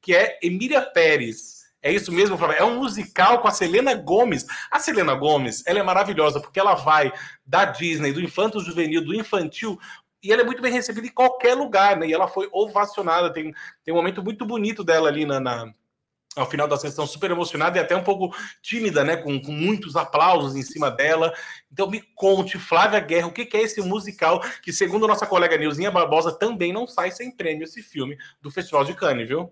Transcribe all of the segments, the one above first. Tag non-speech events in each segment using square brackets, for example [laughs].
que é Emília Pérez. É isso mesmo, Flávia? É um musical com a Selena Gomes. A Selena Gomes, ela é maravilhosa, porque ela vai da Disney, do infanto juvenil, do infantil, e ela é muito bem recebida em qualquer lugar, né? E ela foi ovacionada. Tem, tem um momento muito bonito dela ali na, na ao final da sessão super emocionada e até um pouco tímida, né? Com, com, muitos aplausos em cima dela. Então me conte, Flávia Guerra, o que, que é esse musical que, segundo nossa colega Nilzinha Barbosa, também não sai sem prêmio esse filme do Festival de Cannes, viu?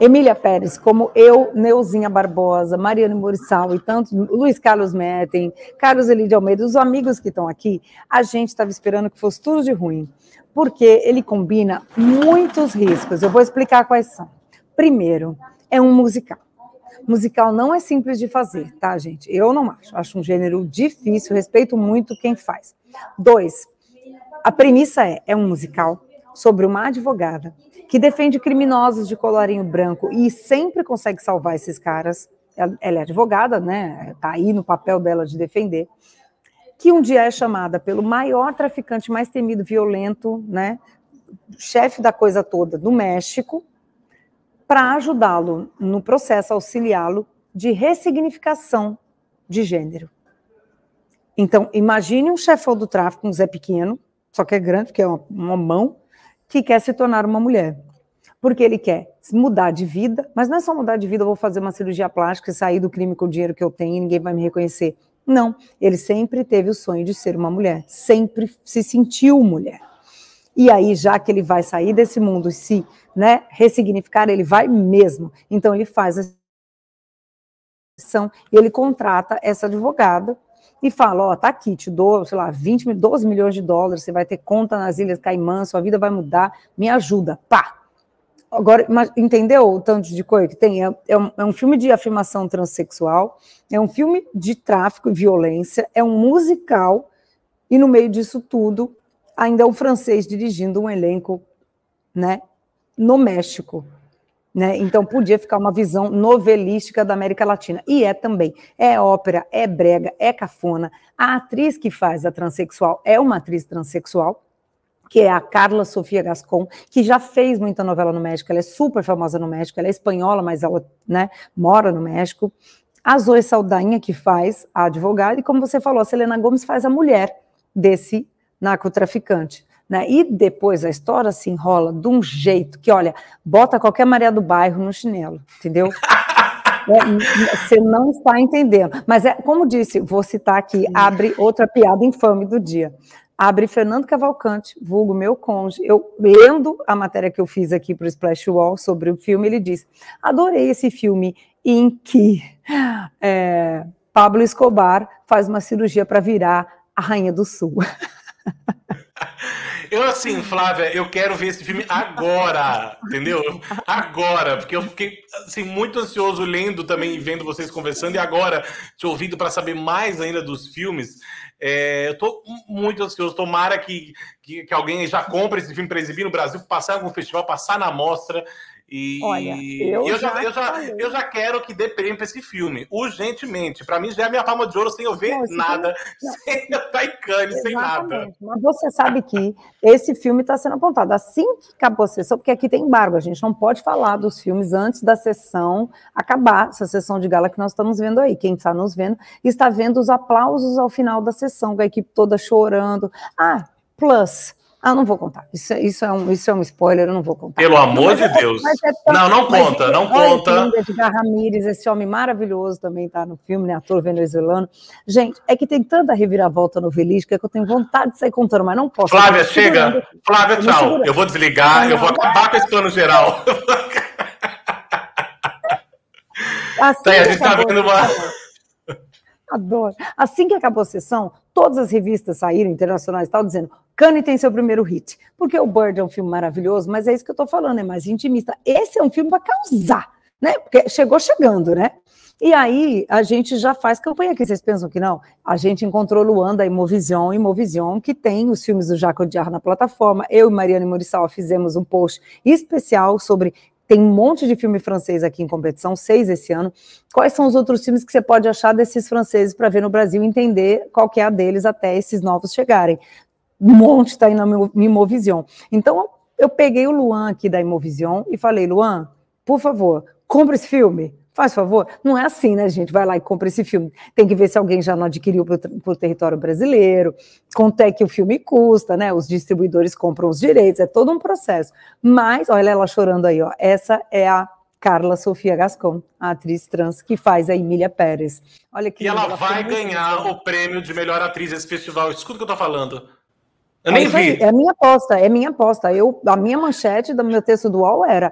Emília Pérez, como eu, Neuzinha Barbosa, Mariane Murissal e tantos, Luiz Carlos Metten, Carlos Elide Almeida, os amigos que estão aqui, a gente estava esperando que fosse tudo de ruim, porque ele combina muitos riscos. Eu vou explicar quais são. Primeiro, é um musical. Musical não é simples de fazer, tá, gente? Eu não acho. Acho um gênero difícil, respeito muito quem faz. Dois, a premissa é: é um musical sobre uma advogada que defende criminosos de colarinho branco e sempre consegue salvar esses caras. Ela é advogada, né? Tá aí no papel dela de defender. Que um dia é chamada pelo maior traficante mais temido, violento, né? Chefe da coisa toda do México, para ajudá-lo no processo, auxiliá-lo de ressignificação de gênero. Então, imagine um chefão do tráfico, um Zé Pequeno, só que é grande, porque é uma, uma mão, que quer se tornar uma mulher. Porque ele quer mudar de vida, mas não é só mudar de vida, eu vou fazer uma cirurgia plástica e sair do crime com o dinheiro que eu tenho e ninguém vai me reconhecer. Não, ele sempre teve o sonho de ser uma mulher, sempre se sentiu mulher. E aí, já que ele vai sair desse mundo e se né, ressignificar, ele vai mesmo. Então, ele faz a e ele contrata essa advogada e fala, ó, oh, tá aqui, te dou, sei lá, 20, 12 milhões de dólares, você vai ter conta nas Ilhas Caimã, sua vida vai mudar, me ajuda, pá. Agora, entendeu o tanto de coisa que tem? É, é, um, é um filme de afirmação transexual, é um filme de tráfico e violência, é um musical, e no meio disso tudo, ainda é um francês dirigindo um elenco, né, no México. Né? Então podia ficar uma visão novelística da América Latina. E é também. É ópera, é brega, é cafona. A atriz que faz a transexual é uma atriz transexual, que é a Carla Sofia Gascon, que já fez muita novela no México, ela é super famosa no México, ela é espanhola, mas ela né, mora no México. A Zoe Saldanha, que faz a advogada, e como você falou, a Selena Gomes faz a mulher desse narcotraficante. Né? E depois a história se enrola de um jeito que, olha, bota qualquer Maria do Bairro no chinelo, entendeu? [laughs] é, você não está entendendo. Mas é, como disse, vou citar aqui, abre outra piada infame do dia. Abre Fernando Cavalcante, vulgo meu conge. Eu lendo a matéria que eu fiz aqui para o Splash Wall sobre o filme, ele diz: adorei esse filme em que é, Pablo Escobar faz uma cirurgia para virar a rainha do Sul. [laughs] Eu, assim, Flávia, eu quero ver esse filme agora, entendeu? Agora, porque eu fiquei, assim, muito ansioso lendo também e vendo vocês conversando, e agora te ouvindo para saber mais ainda dos filmes. É, eu estou muito ansioso. Tomara que, que, que, alguém já compre esse filme para exibir no Brasil, passar em algum festival, passar na mostra. E Olha, eu, já, já eu, já, eu, já, quero que dê prêmio pra esse filme, urgentemente. Para mim já é minha palma de ouro sem eu ver não, nada, [laughs] sem eu estar tá em sem nada. Mas você sabe que esse filme está sendo apontado assim que acabou a sessão, porque aqui tem embargo, a gente não pode falar dos filmes antes da sessão acabar, essa sessão de gala que nós estamos vendo aí. Quem está nos vendo está vendo os aplausos ao final da sessão, com a equipe toda chorando. Ah, plus ah, não vou contar. Isso, é, isso, é um, isso é um spoiler, eu não vou contar. Pelo amor mas, de Deus. É tão... não, não é conta, mas, não olha, conta. Assim, Edgar Ramírez, esse homem maravilhoso também está no filme, né? Ator venezuelano. Gente, é que tem tanta reviravolta novelística que eu tenho vontade de sair contando, mas não posso. Flávia, chega. Flávia, tchau. Eu vou desligar, eu vou acabar com esse plano geral. Assim tá, a gente está vendo uma. Adoro. Assim que acabou a sessão, todas as revistas saíram, internacionais e tal, dizendo: Cane tem seu primeiro hit. Porque o Bird é um filme maravilhoso, mas é isso que eu estou falando, é mais intimista. Esse é um filme para causar, né? Porque chegou chegando, né? E aí a gente já faz campanha aqui, vocês pensam que não? A gente encontrou Luanda e Movision, e Movision que tem os filmes do Jaco Diar na plataforma. Eu e Mariana Morissal fizemos um post especial sobre tem um monte de filme francês aqui em competição, seis esse ano. Quais são os outros filmes que você pode achar desses franceses para ver no Brasil, entender qual que é a deles até esses novos chegarem? um monte está aí na Imovision. Então, eu peguei o Luan aqui da Imovision e falei, Luan, por favor, compra esse filme, faz favor. Não é assim, né, gente? Vai lá e compra esse filme. Tem que ver se alguém já não adquiriu para o território brasileiro, quanto é que o filme custa, né? Os distribuidores compram os direitos, é todo um processo. Mas, olha ela chorando aí, ó. Essa é a Carla Sofia Gascon, a atriz trans que faz a Emília Pérez. Olha que e ela, ela vai ganhar o prêmio de melhor atriz nesse festival. Escuta o que eu tô falando. Eu nem vi. Assim, é, a minha aposta, é minha aposta. Eu, a minha manchete do meu texto do UOL era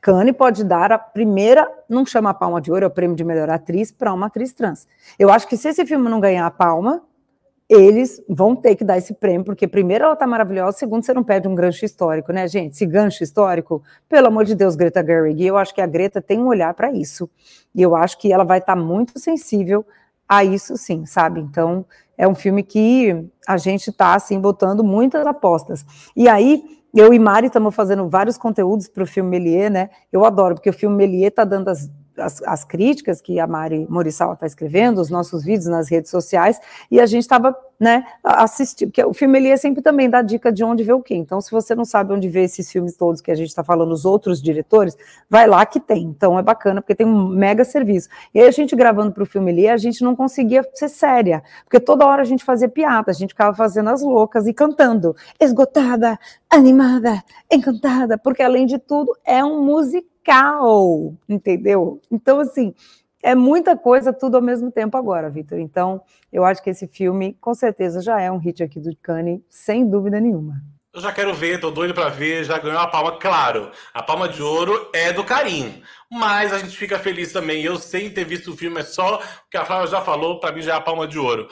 Cane pode dar a primeira, não chama a palma de ouro, é o prêmio de melhor atriz para uma atriz trans. Eu acho que se esse filme não ganhar a palma, eles vão ter que dar esse prêmio, porque primeiro ela tá maravilhosa, segundo você não perde um gancho histórico, né, gente? Esse gancho histórico, pelo amor de Deus, Greta Gerwig, eu acho que a Greta tem um olhar para isso. E eu acho que ela vai estar tá muito sensível a isso sim, sabe? Então, é um filme que a gente está assim botando muitas apostas. E aí eu e Mari estamos fazendo vários conteúdos para o filme Melier, né? Eu adoro porque o filme Melier está dando as, as, as, críticas que a Mari Morissal está escrevendo, os nossos vídeos nas redes sociais, e a gente estava né, assistir, porque o filme ele é sempre também dá dica de onde ver o quê. Então, se você não sabe onde ver esses filmes todos que a gente está falando, os outros diretores, vai lá que tem. Então, é bacana, porque tem um mega serviço. E aí, a gente gravando para o filme ali, a gente não conseguia ser séria, porque toda hora a gente fazia piada, a gente ficava fazendo as loucas e cantando, esgotada, animada, encantada, porque além de tudo, é um musical, entendeu? Então, assim, é muita coisa tudo ao mesmo tempo agora, Vitor. Então, eu acho que esse filme, com certeza, já é um hit aqui do Cannes, sem dúvida nenhuma. Eu já quero ver, tô doido para ver, já ganhou a palma, claro. A palma de ouro é do Carim. Mas a gente fica feliz também. Eu sem ter visto o filme, é só o que a Flávia já falou, para mim já é a palma de ouro.